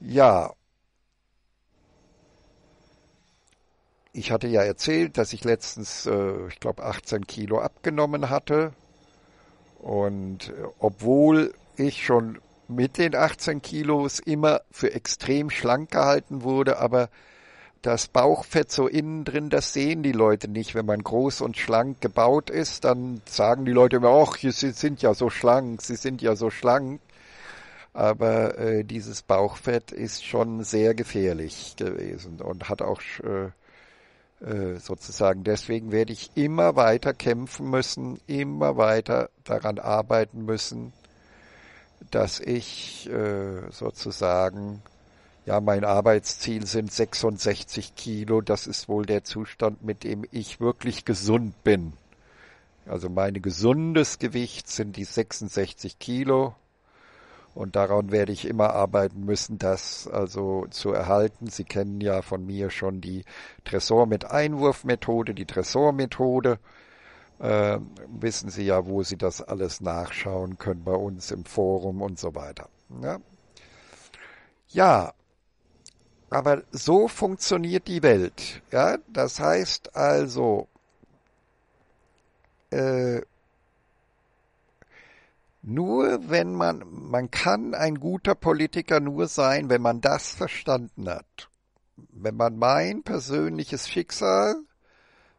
A: Ja. Ich hatte ja erzählt, dass ich letztens, äh, ich glaube, 18 Kilo abgenommen hatte. Und äh, obwohl ich schon mit den 18 Kilos immer für extrem schlank gehalten wurde, aber das Bauchfett so innen drin, das sehen die Leute nicht. Wenn man groß und schlank gebaut ist, dann sagen die Leute immer, ach, sie sind ja so schlank, sie sind ja so schlank. Aber äh, dieses Bauchfett ist schon sehr gefährlich gewesen und hat auch äh, äh, sozusagen, deswegen werde ich immer weiter kämpfen müssen, immer weiter daran arbeiten müssen, dass ich äh, sozusagen, ja, mein Arbeitsziel sind 66 Kilo, das ist wohl der Zustand, mit dem ich wirklich gesund bin. Also mein gesundes Gewicht sind die 66 Kilo. Und daran werde ich immer arbeiten müssen, das also zu erhalten. Sie kennen ja von mir schon die Tresor mit Einwurfmethode, die Tresormethode. methode äh, wissen Sie ja, wo Sie das alles nachschauen können bei uns im Forum und so weiter. Ja, ne? ja aber so funktioniert die Welt. Ja, das heißt also, äh, nur wenn man, man kann ein guter Politiker nur sein, wenn man das verstanden hat. Wenn man mein persönliches Schicksal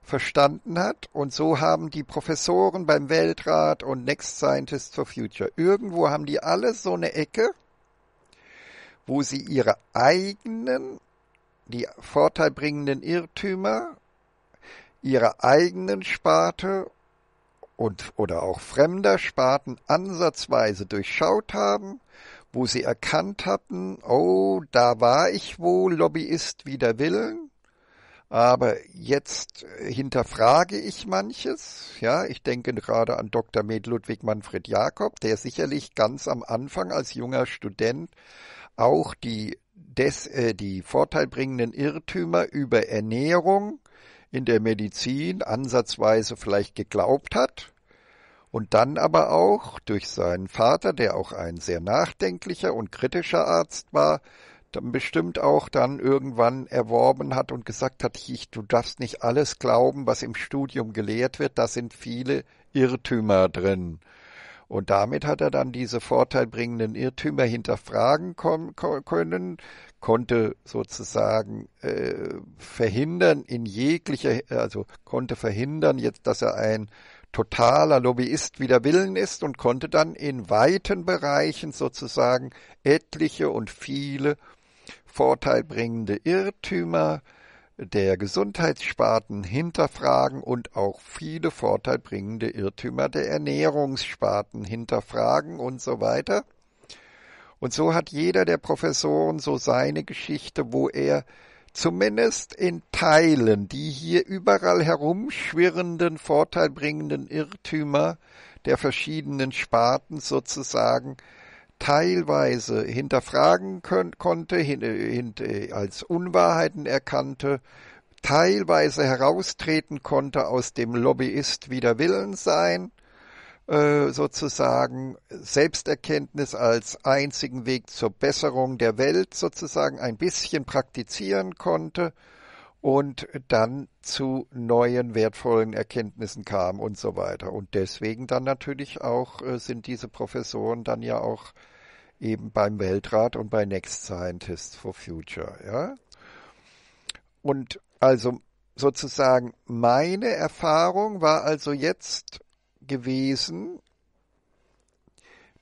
A: verstanden hat. Und so haben die Professoren beim Weltrat und Next Scientists for Future, irgendwo haben die alle so eine Ecke, wo sie ihre eigenen, die vorteilbringenden Irrtümer, ihre eigenen Sparte und oder auch fremder Sparten ansatzweise durchschaut haben, wo sie erkannt hatten, oh, da war ich wohl Lobbyist wider Willen, aber jetzt äh, hinterfrage ich manches. Ja, ich denke gerade an Dr. Med Ludwig Manfred Jakob, der sicherlich ganz am Anfang als junger Student auch die, des, äh, die vorteilbringenden Irrtümer über Ernährung in der Medizin ansatzweise vielleicht geglaubt hat, und dann aber auch durch seinen Vater, der auch ein sehr nachdenklicher und kritischer Arzt war, dann bestimmt auch dann irgendwann erworben hat und gesagt hat, ich, du darfst nicht alles glauben, was im Studium gelehrt wird, da sind viele Irrtümer drin. Und damit hat er dann diese vorteilbringenden Irrtümer hinterfragen können, konnte sozusagen äh, verhindern in jeglicher, also konnte verhindern jetzt, dass er ein totaler Lobbyist wider Willen ist und konnte dann in weiten Bereichen sozusagen etliche und viele vorteilbringende Irrtümer der Gesundheitssparten hinterfragen und auch viele vorteilbringende Irrtümer der Ernährungssparten hinterfragen und so weiter. Und so hat jeder der Professoren so seine Geschichte, wo er zumindest in Teilen die hier überall herumschwirrenden, vorteilbringenden Irrtümer der verschiedenen Sparten sozusagen teilweise hinterfragen können, konnte, hin, hin, als Unwahrheiten erkannte, teilweise heraustreten konnte aus dem Lobbyist wider Willen sein, äh, sozusagen Selbsterkenntnis als einzigen Weg zur Besserung der Welt sozusagen ein bisschen praktizieren konnte und dann zu neuen wertvollen Erkenntnissen kam und so weiter. Und deswegen dann natürlich auch äh, sind diese Professoren dann ja auch eben beim Weltrat und bei Next Scientists for Future. Ja? Und also sozusagen meine Erfahrung war also jetzt gewesen,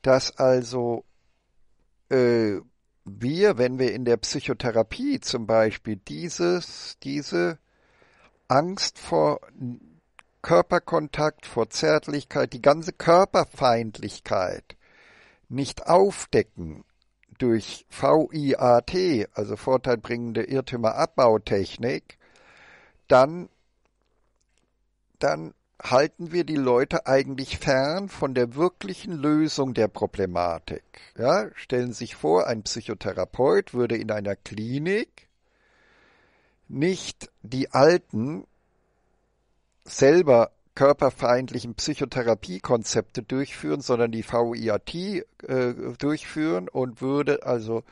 A: dass also äh, wir, wenn wir in der Psychotherapie zum Beispiel dieses, diese Angst vor Körperkontakt, vor Zärtlichkeit, die ganze Körperfeindlichkeit nicht aufdecken durch VIAT, also vorteilbringende Irrtümerabbautechnik, dann, dann halten wir die Leute eigentlich fern von der wirklichen Lösung der Problematik. Ja, stellen Sie sich vor, ein Psychotherapeut würde in einer Klinik nicht die Alten selber körperfeindlichen Psychotherapiekonzepte durchführen, sondern die VIAT äh, durchführen und würde also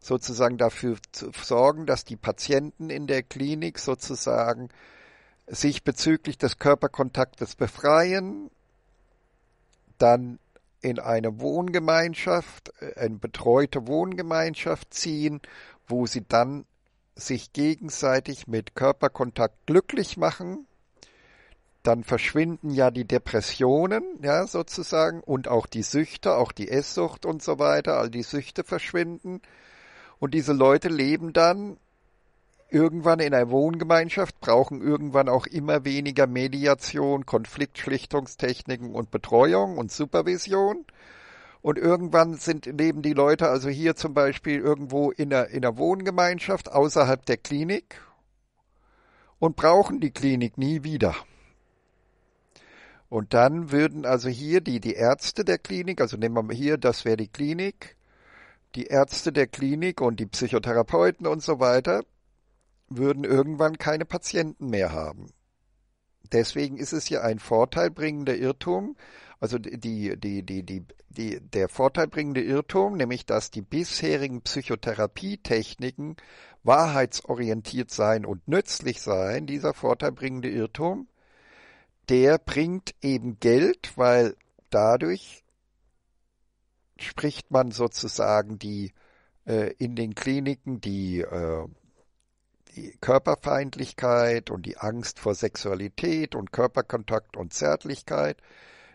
A: sozusagen dafür sorgen, dass die Patienten in der Klinik sozusagen sich bezüglich des Körperkontaktes befreien, dann in eine Wohngemeinschaft, äh, eine betreute Wohngemeinschaft ziehen, wo sie dann sich gegenseitig mit Körperkontakt glücklich machen dann verschwinden ja die Depressionen, ja, sozusagen, und auch die Süchte, auch die Esssucht und so weiter, all die Süchte verschwinden. Und diese Leute leben dann irgendwann in einer Wohngemeinschaft, brauchen irgendwann auch immer weniger Mediation, Konfliktschlichtungstechniken und Betreuung und Supervision. Und irgendwann sind, leben die Leute also hier zum Beispiel irgendwo in einer, in einer Wohngemeinschaft außerhalb der Klinik und brauchen die Klinik nie wieder. Und dann würden also hier die, die Ärzte der Klinik, also nehmen wir mal hier, das wäre die Klinik, die Ärzte der Klinik und die Psychotherapeuten und so weiter, würden irgendwann keine Patienten mehr haben. Deswegen ist es hier ein vorteilbringender Irrtum, also die, die, die, die, die, der vorteilbringende Irrtum, nämlich dass die bisherigen Psychotherapietechniken wahrheitsorientiert sein und nützlich sein, dieser vorteilbringende Irrtum der bringt eben Geld, weil dadurch spricht man sozusagen die äh, in den Kliniken die, äh, die Körperfeindlichkeit und die Angst vor Sexualität und Körperkontakt und Zärtlichkeit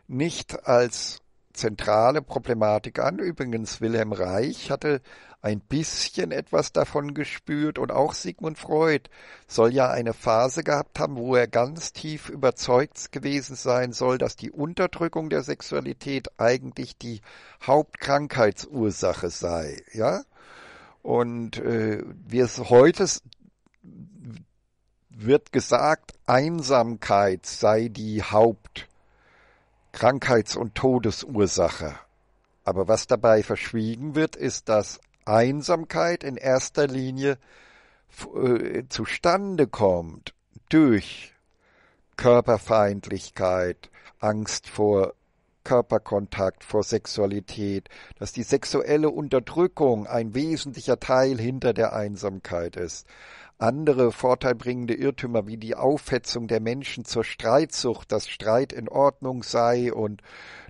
A: nicht als zentrale Problematik an. Übrigens, Wilhelm Reich hatte ein bisschen etwas davon gespürt und auch Sigmund Freud soll ja eine Phase gehabt haben, wo er ganz tief überzeugt gewesen sein soll, dass die Unterdrückung der Sexualität eigentlich die Hauptkrankheitsursache sei, ja? Und äh, wir es heute wird gesagt, Einsamkeit sei die Haupt Krankheits- und Todesursache. Aber was dabei verschwiegen wird, ist, dass Einsamkeit in erster Linie äh, zustande kommt durch Körperfeindlichkeit, Angst vor Körperkontakt, vor Sexualität, dass die sexuelle Unterdrückung ein wesentlicher Teil hinter der Einsamkeit ist, andere vorteilbringende Irrtümer wie die Aufhetzung der Menschen zur Streitsucht, dass Streit in Ordnung sei und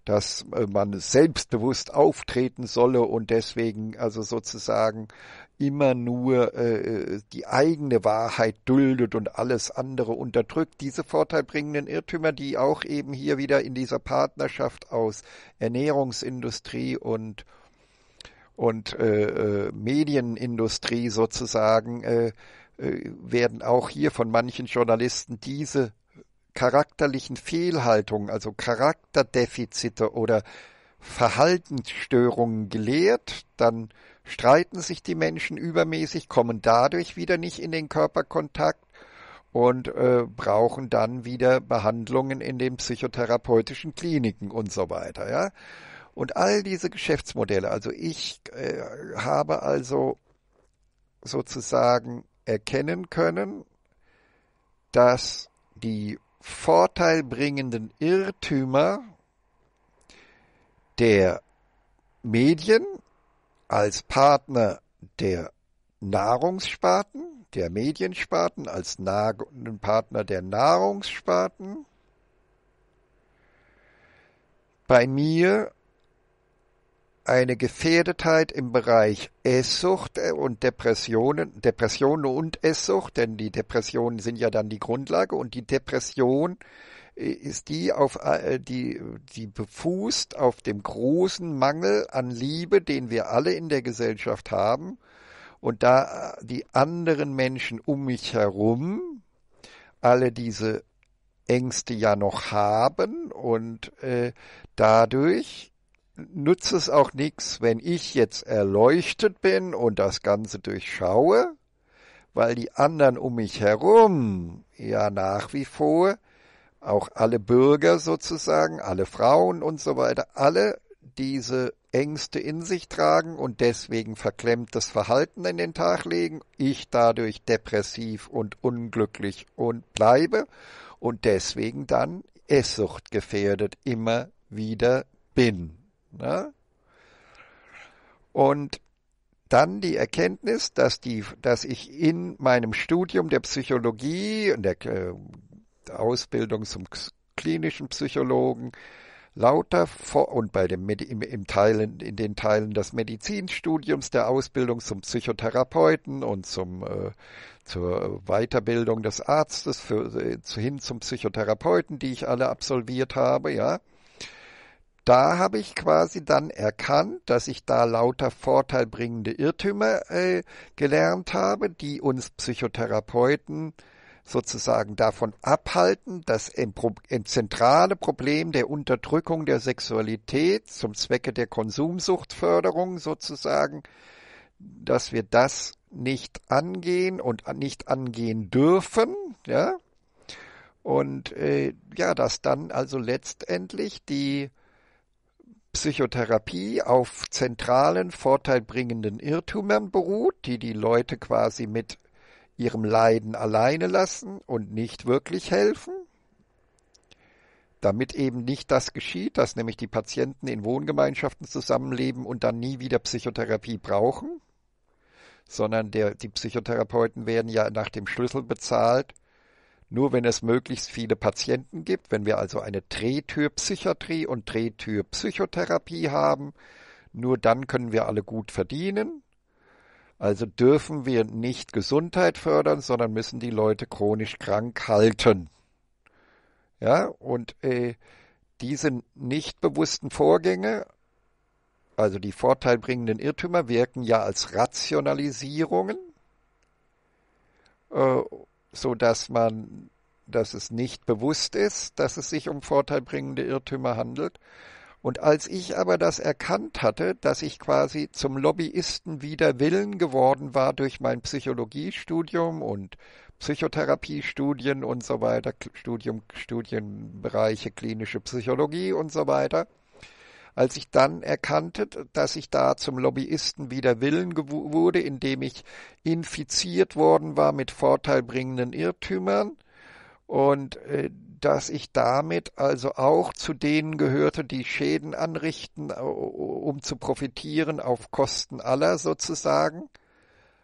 A: dass äh, man selbstbewusst auftreten solle und deswegen also sozusagen immer nur äh, äh, die eigene Wahrheit duldet und alles andere unterdrückt. Diese vorteilbringenden Irrtümer, die auch eben hier wieder in dieser Partnerschaft aus Ernährungsindustrie und und äh, äh, Medienindustrie sozusagen äh, äh, werden auch hier von manchen Journalisten diese charakterlichen Fehlhaltungen, also Charakterdefizite oder Verhaltensstörungen gelehrt, dann streiten sich die Menschen übermäßig, kommen dadurch wieder nicht in den Körperkontakt und äh, brauchen dann wieder Behandlungen in den psychotherapeutischen Kliniken und so weiter. Ja? Und all diese Geschäftsmodelle, also ich äh, habe also sozusagen erkennen können, dass die vorteilbringenden Irrtümer der Medien als Partner der Nahrungssparten, der Mediensparten, als Partner der Nahrungssparten, bei mir eine Gefährdetheit im Bereich Esssucht äh, und Depressionen, Depressionen und Esssucht, denn die Depressionen sind ja dann die Grundlage und die Depression äh, ist die auf äh, die die befußt auf dem großen Mangel an Liebe, den wir alle in der Gesellschaft haben und da die anderen Menschen um mich herum alle diese Ängste ja noch haben und äh, dadurch nutzt es auch nichts, wenn ich jetzt erleuchtet bin und das Ganze durchschaue, weil die anderen um mich herum ja nach wie vor, auch alle Bürger sozusagen, alle Frauen und so weiter, alle diese Ängste in sich tragen und deswegen verklemmtes Verhalten in den Tag legen, ich dadurch depressiv und unglücklich und bleibe und deswegen dann Esssucht gefährdet immer wieder bin. Ne? Und dann die Erkenntnis, dass, die, dass ich in meinem Studium der Psychologie und der, äh, Ausbildung zum klinischen Psychologen lauter vor, und bei dem im, im Teilen, in den Teilen des Medizinstudiums, der Ausbildung zum Psychotherapeuten und zum, äh, zur Weiterbildung des Arztes für, äh, hin zum Psychotherapeuten, die ich alle absolviert habe, ja, da habe ich quasi dann erkannt, dass ich da lauter vorteilbringende Irrtümer äh, gelernt habe, die uns Psychotherapeuten sozusagen davon abhalten, das im zentrale Problem der Unterdrückung der Sexualität zum Zwecke der Konsumsuchtförderung sozusagen, dass wir das nicht angehen und nicht angehen dürfen, ja. Und äh, ja, dass dann also letztendlich die Psychotherapie auf zentralen, vorteilbringenden Irrtümern beruht, die die Leute quasi mit ihrem Leiden alleine lassen und nicht wirklich helfen, damit eben nicht das geschieht, dass nämlich die Patienten in Wohngemeinschaften zusammenleben und dann nie wieder Psychotherapie brauchen, sondern der, die Psychotherapeuten werden ja nach dem Schlüssel bezahlt, nur wenn es möglichst viele Patienten gibt, wenn wir also eine Drehtürpsychiatrie und Drehtürpsychotherapie haben, nur dann können wir alle gut verdienen. Also dürfen wir nicht Gesundheit fördern, sondern müssen die Leute chronisch krank halten. Ja, und äh, diese nicht bewussten Vorgänge, also die vorteilbringenden Irrtümer, wirken ja als Rationalisierungen. Äh, so dass man, dass es nicht bewusst ist, dass es sich um vorteilbringende Irrtümer handelt. Und als ich aber das erkannt hatte, dass ich quasi zum Lobbyisten wider Willen geworden war durch mein Psychologiestudium und Psychotherapiestudien und so weiter, Studium, Studienbereiche klinische Psychologie und so weiter, als ich dann erkannte, dass ich da zum Lobbyisten wieder Willen wurde, indem ich infiziert worden war mit vorteilbringenden Irrtümern und äh, dass ich damit also auch zu denen gehörte, die Schäden anrichten, äh, um zu profitieren auf Kosten aller sozusagen,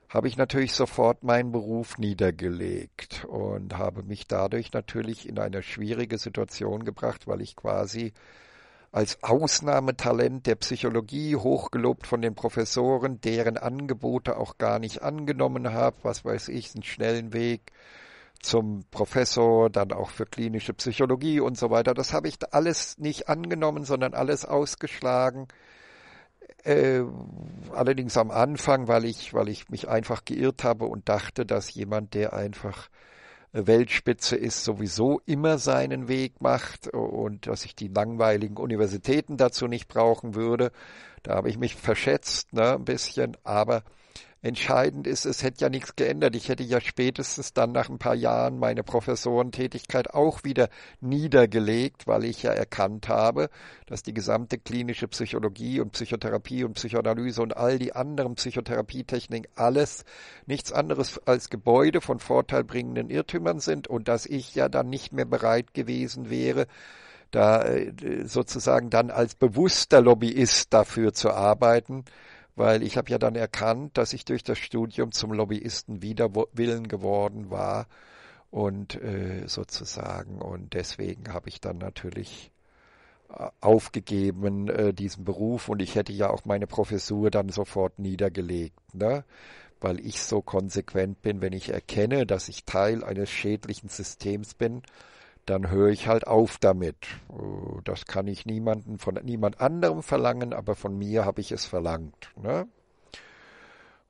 A: habe ich natürlich sofort meinen Beruf niedergelegt und habe mich dadurch natürlich in eine schwierige Situation gebracht, weil ich quasi als Ausnahmetalent der Psychologie, hochgelobt von den Professoren, deren Angebote auch gar nicht angenommen habe, was weiß ich, einen schnellen Weg zum Professor, dann auch für klinische Psychologie und so weiter. Das habe ich alles nicht angenommen, sondern alles ausgeschlagen. Äh, allerdings am Anfang, weil ich, weil ich mich einfach geirrt habe und dachte, dass jemand, der einfach Weltspitze ist, sowieso immer seinen Weg macht und dass ich die langweiligen Universitäten dazu nicht brauchen würde. Da habe ich mich verschätzt, ne, ein bisschen, aber Entscheidend ist, es hätte ja nichts geändert. Ich hätte ja spätestens dann nach ein paar Jahren meine Professorentätigkeit auch wieder niedergelegt, weil ich ja erkannt habe, dass die gesamte klinische Psychologie und Psychotherapie und Psychoanalyse und all die anderen Psychotherapietechniken alles nichts anderes als Gebäude von vorteilbringenden Irrtümern sind und dass ich ja dann nicht mehr bereit gewesen wäre, da äh, sozusagen dann als bewusster Lobbyist dafür zu arbeiten, weil ich habe ja dann erkannt, dass ich durch das Studium zum Lobbyisten widerwillen geworden war und äh, sozusagen und deswegen habe ich dann natürlich äh, aufgegeben äh, diesen Beruf und ich hätte ja auch meine Professur dann sofort niedergelegt, ne? weil ich so konsequent bin, wenn ich erkenne, dass ich Teil eines schädlichen Systems bin, dann höre ich halt auf damit. Oh, das kann ich niemanden von niemand anderem verlangen, aber von mir habe ich es verlangt. Ne?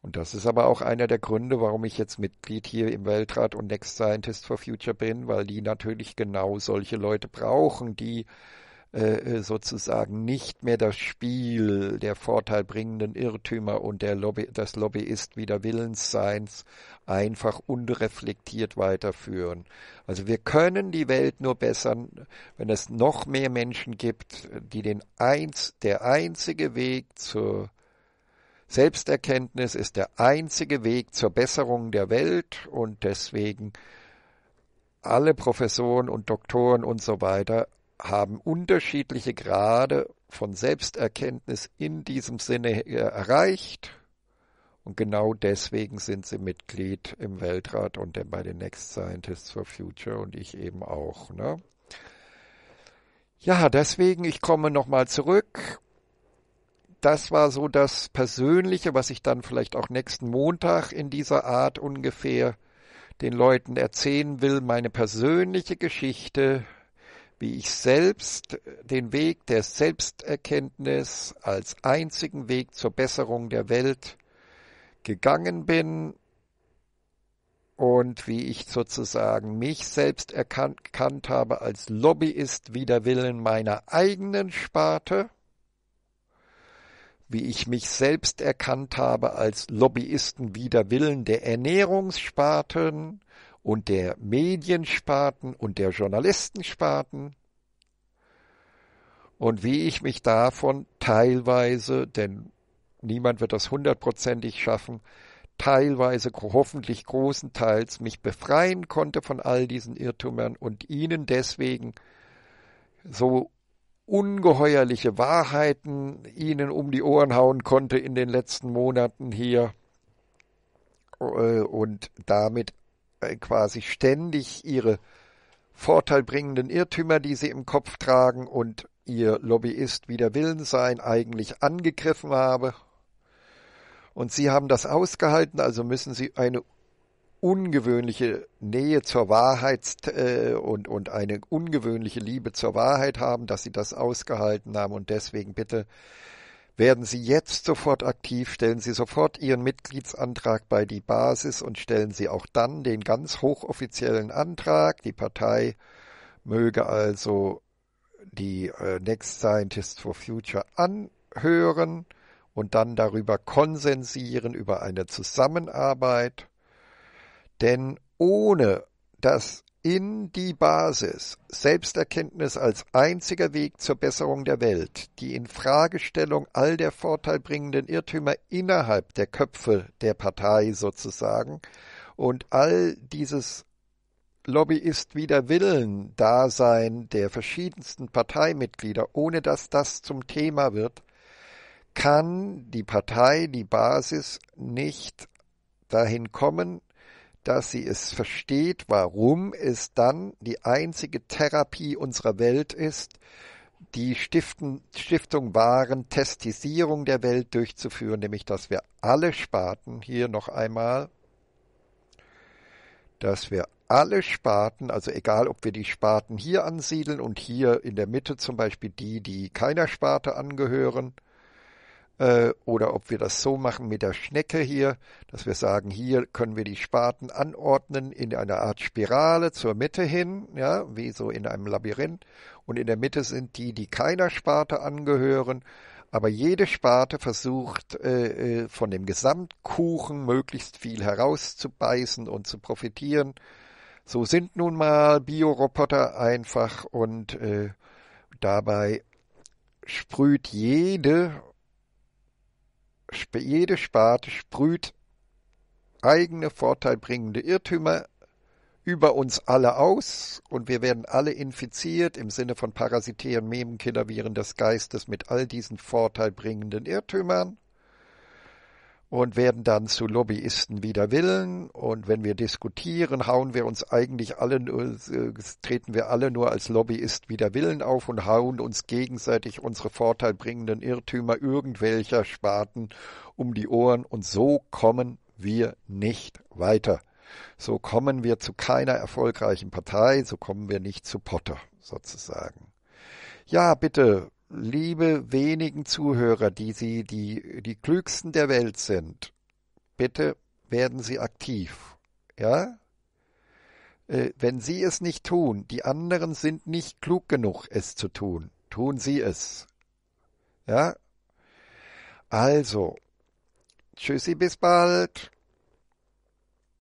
A: Und das ist aber auch einer der Gründe, warum ich jetzt Mitglied hier im Weltrat und Next Scientist for Future bin, weil die natürlich genau solche Leute brauchen, die äh, äh, sozusagen nicht mehr das Spiel der vorteilbringenden Irrtümer und der Lobby, das Lobbyist wieder Willensseins einfach unreflektiert weiterführen. Also wir können die Welt nur bessern, wenn es noch mehr Menschen gibt, die den eins, der einzige Weg zur Selbsterkenntnis ist der einzige Weg zur Besserung der Welt und deswegen alle Professoren und Doktoren und so weiter haben unterschiedliche Grade von Selbsterkenntnis in diesem Sinne erreicht. Und genau deswegen sind sie Mitglied im Weltrat und bei den Next Scientists for Future und ich eben auch. Ne? Ja, deswegen, ich komme nochmal zurück. Das war so das Persönliche, was ich dann vielleicht auch nächsten Montag in dieser Art ungefähr den Leuten erzählen will. Meine persönliche Geschichte wie ich selbst den Weg der Selbsterkenntnis als einzigen Weg zur Besserung der Welt gegangen bin und wie ich sozusagen mich selbst erkannt, erkannt habe als Lobbyist wider Willen meiner eigenen Sparte, wie ich mich selbst erkannt habe als Lobbyisten wider Willen der Ernährungssparten, und der Mediensparten und der Journalistensparten und wie ich mich davon teilweise, denn niemand wird das hundertprozentig schaffen, teilweise hoffentlich großenteils mich befreien konnte von all diesen Irrtümern und ihnen deswegen so ungeheuerliche Wahrheiten ihnen um die Ohren hauen konnte in den letzten Monaten hier äh, und damit äh, quasi ständig ihre vorteilbringenden Irrtümer, die sie im Kopf tragen und ihr Lobbyist wider Willen sein eigentlich angegriffen habe. Und sie haben das ausgehalten, also müssen sie eine ungewöhnliche Nähe zur Wahrheit äh, und, und eine ungewöhnliche Liebe zur Wahrheit haben, dass sie das ausgehalten haben und deswegen bitte werden Sie jetzt sofort aktiv, stellen Sie sofort Ihren Mitgliedsantrag bei die Basis und stellen Sie auch dann den ganz hochoffiziellen Antrag. Die Partei möge also die äh, Next Scientist for Future anhören und dann darüber konsensieren über eine Zusammenarbeit. Denn ohne dass in die Basis, Selbsterkenntnis als einziger Weg zur Besserung der Welt, die Infragestellung all der vorteilbringenden Irrtümer innerhalb der Köpfe der Partei sozusagen und all dieses Lobbyist wider Willen Dasein der verschiedensten Parteimitglieder, ohne dass das zum Thema wird, kann die Partei, die Basis nicht dahin kommen, dass sie es versteht, warum es dann die einzige Therapie unserer Welt ist, die Stiften, Stiftung Waren Testisierung der Welt durchzuführen, nämlich dass wir alle Sparten hier noch einmal, dass wir alle Sparten, also egal ob wir die Sparten hier ansiedeln und hier in der Mitte zum Beispiel die, die keiner Sparte angehören, äh, oder ob wir das so machen mit der Schnecke hier, dass wir sagen, hier können wir die Spaten anordnen in einer Art Spirale zur Mitte hin, ja, wie so in einem Labyrinth. Und in der Mitte sind die, die keiner Sparte angehören. Aber jede Sparte versucht, äh, äh, von dem Gesamtkuchen möglichst viel herauszubeißen und zu profitieren. So sind nun mal Bioroboter einfach und äh, dabei sprüht jede jede Sparte sprüht eigene vorteilbringende Irrtümer über uns alle aus und wir werden alle infiziert im Sinne von parasitären Memenkillerviren des Geistes mit all diesen vorteilbringenden Irrtümern und werden dann zu Lobbyisten wider Willen. Und wenn wir diskutieren, hauen wir uns eigentlich alle, äh, treten wir alle nur als Lobbyist wider Willen auf und hauen uns gegenseitig unsere vorteilbringenden Irrtümer irgendwelcher Sparten um die Ohren. Und so kommen wir nicht weiter. So kommen wir zu keiner erfolgreichen Partei, so kommen wir nicht zu Potter sozusagen. Ja, bitte, liebe wenigen Zuhörer, die Sie die, die klügsten der Welt sind, bitte werden Sie aktiv. Ja? Äh, wenn Sie es nicht tun, die anderen sind nicht klug genug, es zu tun. Tun Sie es. Ja? Also, tschüssi, bis bald.